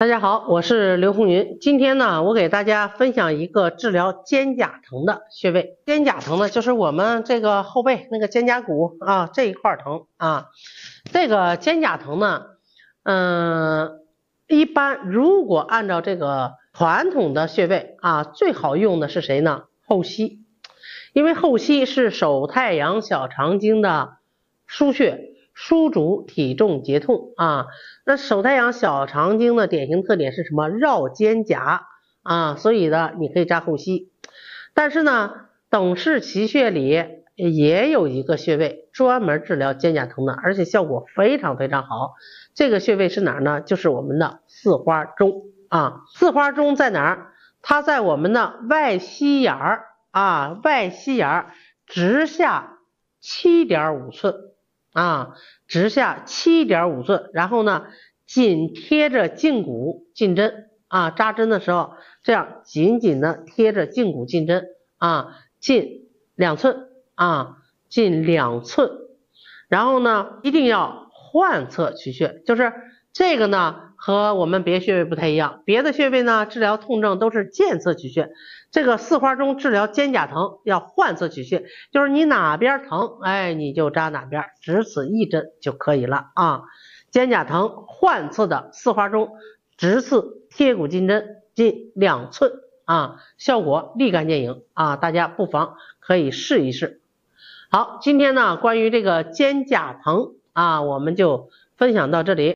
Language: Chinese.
大家好，我是刘红云。今天呢，我给大家分享一个治疗肩胛疼的穴位。肩胛疼呢，就是我们这个后背那个肩胛骨啊这一块疼啊。这个肩胛疼呢，嗯，一般如果按照这个传统的穴位啊，最好用的是谁呢？后溪，因为后溪是手太阳小肠经的腧穴。疏主体重节痛啊，那手太阳小肠经的典型特点是什么？绕肩胛啊，所以呢，你可以扎后溪。但是呢，等氏奇穴里也有一个穴位专门治疗肩胛疼的，而且效果非常非常好。这个穴位是哪呢？就是我们的四花中啊。四花中在哪儿？它在我们的外膝眼儿啊，外膝眼儿直下七点五寸。啊，直下七点五寸，然后呢，紧贴着胫骨进针啊，扎针的时候这样紧紧的贴着胫骨进针啊，进两寸啊，进两寸，然后呢，一定要患侧取穴，就是。这个呢和我们别穴位不太一样，别的穴位呢治疗痛症都是健侧取穴，这个四花中治疗肩胛疼要患侧取穴，就是你哪边疼，哎，你就扎哪边，只此一针就可以了啊。肩胛疼患侧的四花中直刺贴骨金针近两寸啊，效果立竿见影啊，大家不妨可以试一试。好，今天呢关于这个肩胛疼啊，我们就分享到这里。